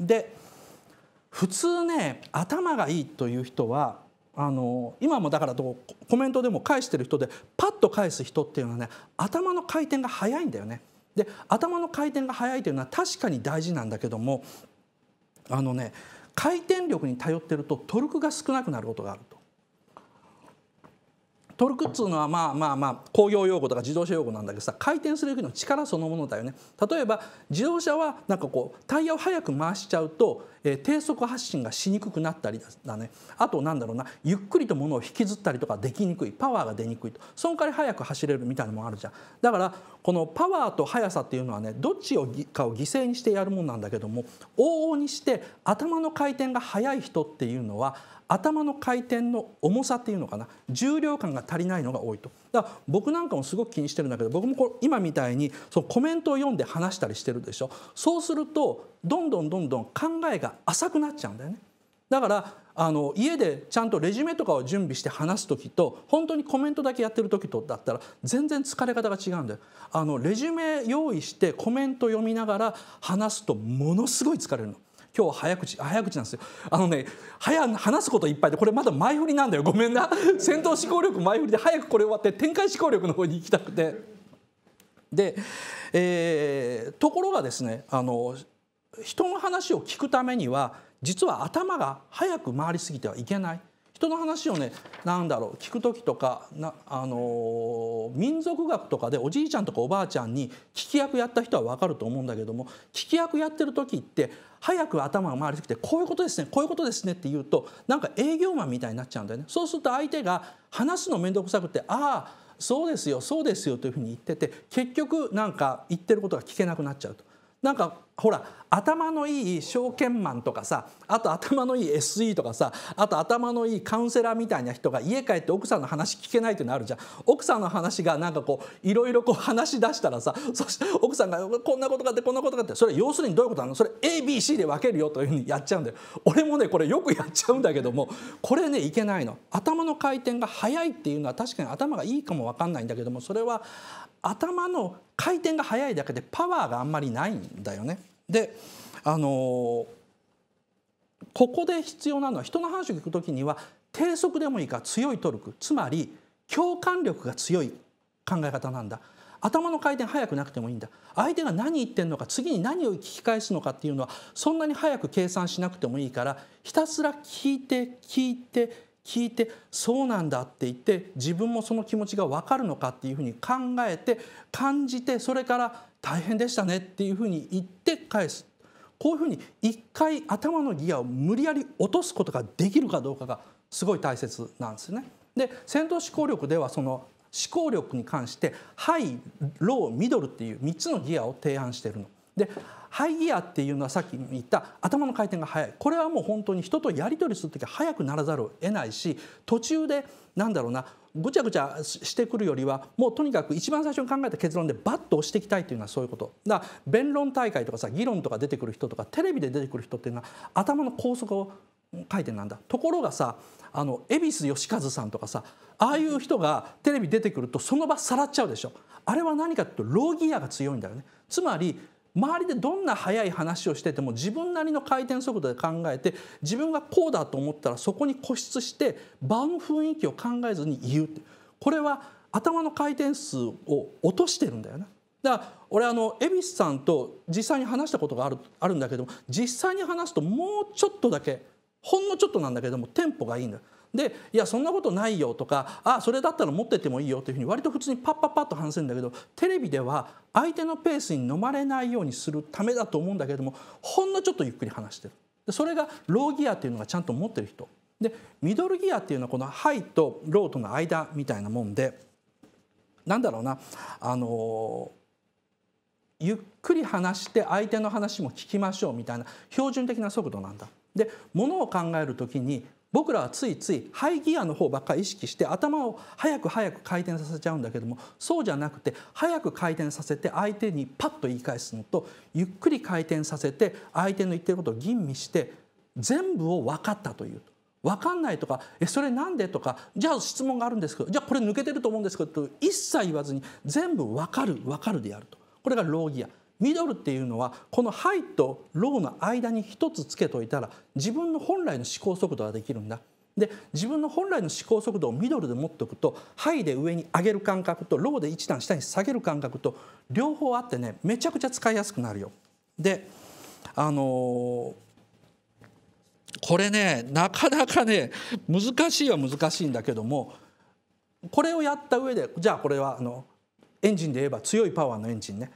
で普通ね頭がいいという人はあの今もだからコメントでも返してる人でパッと返す人っていうのはね頭の回転が速いんだよね。で頭の回転が速いというのは確かに大事なんだけどもあのね回転力に頼ってるとトルクが少なくなることがあると。トルクっつうのはまあまあまあ工業用語とか自動車用語なんだけどさ回転する時の力そのものだよね。例えば自動車はなんかこうタイヤを早く回しちゃうとえー、低速発進がしにくくなったりだねあとなんだろうなゆっくりと物を引きずったりとかできにくいパワーが出にくいとその代わり速く走れるみたいなのもあるじゃんだからこのパワーと速さっていうのはねどっちをかを犠牲にしてやるもんなんだけども往々にして頭の回転が速い人っていうのは頭の回転の重さっていうのかな重量感が足りないのが多いとだから僕なんかもすごく気にしてるんだけど僕もこ今みたいにそのコメントを読んで話したりしてるでしょそうするとどんどんどんどん考えが浅くなっちゃうんだよね。だからあの家でちゃんとレジュメとかを準備して話す時と本当にコメントだけやってる時とだったら全然疲れ方が違うんだよあのレジュメ用意してコメント読みながら話すとものすごい疲れるの今日は早口早口なんですよあのね早話すこといっぱいでこれまだ前振りなんだよごめんな戦闘 思考力前振りで早くこれ終わって展開思考力の方に行きたくてで、えー、ところがですねあの人の話を聞くためには実は頭が早く回りすぎてはいけない人の話をね何だろう聞く時とかな、あの民族学とかでおじいちゃんとかおばあちゃんに聞き役やった人は分かると思うんだけども聞き役やってる時って早く頭が回りすぎてこういうことですねこういうことですねって言うとなんか営業マンみたいになっちゃうんだよね。そうすると相手が話すの面倒くさくてああそうですよそうですよというふうに言ってて結局なんか言ってることが聞けなくなっちゃうと。なんかほら頭のいい証券マンとかさあと頭のいい SE とかさあと頭のいいカウンセラーみたいな人が家帰って奥さんの話聞けないっていうのあるじゃん奥さんの話がなんかこういろいろこう話し出したらさ そして奥さんがこんなことがあってこんなことがあってそれ要するにどういうことなのそれ ABC で分けるよというふうにやっちゃうんだよ俺もねこれよくやっちゃうんだけどもこれねいけないの頭の回転が速いっていうのは確かに頭がいいかも分かんないんだけどもそれは頭の回転が速いだけでパワーがあんまりないんだよね。であのここで必要なのは人の話を聞く時には低速でもいいから強いトルクつまり共感力が強い考え方なんだ頭の回転速くなくてもいいんだ相手が何言ってんのか次に何を聞き返すのかっていうのはそんなに早く計算しなくてもいいからひたすら聞いて聞いて聞いてそうなんだって言って自分もその気持ちが分かるのかっていうふうに考えて感じてそれから大変でしたねっていうふうに言って返すこういうふうに一回頭のギアを無理やり落とすことができるかどうかがすごい大切なんですね。で戦闘思考力ではその思考力に関してハイローミドルっていう3つのギアを提案してるの。でハイギアっていうのはさっき言った頭の回転が速いこれはもう本当に人とやり取りする時は速くならざるを得ないし途中でなんだろうなぐちゃぐちゃしてくるよりはもうとにかく一番最初に考えた結論でバッと押していきたいというのはそういうことだから弁論大会とかさ議論とか出てくる人とかテレビで出てくる人っていうのは頭の拘束を回転なんだところがさあの恵比寿義和さんとかさああいう人がテレビ出てくるとその場さらっちゃうでしょあれは何かというとローギアが強いんだよねつまり周りでどんな速い話をしてても自分なりの回転速度で考えて自分がこうだと思ったらそこに固執して場の雰囲気を考えずに言うこれは頭の回転数を落としてるんだよね。だから俺あの恵比寿さんと実際に話したことがあるあるんだけども実際に話すともうちょっとだけほんのちょっとなんだけどもテンポがいいんだよ。でいやそんなことないよとかあそれだったら持ってってもいいよというふうに割と普通にパッパッパッと話せるんだけどテレビでは相手のペースに飲まれないようにするためだと思うんだけれどもほんのちょっとゆっくり話してる。でそれがローギアっていうのがちゃんと持ってる人でミドルギアっていうのはこのハイとローとの間みたいなもんでなんだろうなあのゆっくり話して相手の話も聞きましょうみたいな標準的な速度なんだ。で物を考えるきに僕らはついついハイギアの方ばっかり意識して頭を早く早く回転させちゃうんだけどもそうじゃなくて早く回転させて相手にパッと言い返すのとゆっくり回転させて相手の言ってることを吟味して全部を分かったという分かんないとか「えそれなんで?」とか「じゃあ質問があるんですけどじゃあこれ抜けてると思うんですけど」と一切言わずに全部分かる分かるでやるとこれがローギアミドルっていうのはこのハイとローの間に1つつけといたら自分の本来の思考速度ができるんだ。で自分の本来の思考速度をミドルで持っておくとハイで上に上げる感覚とローで一段下に下げる感覚と両方あってねめちゃくちゃ使いやすくなるよ。であのー、これねなかなかね難しいは難しいんだけどもこれをやった上でじゃあこれはあのエンジンで言えば強いパワーのエンジンね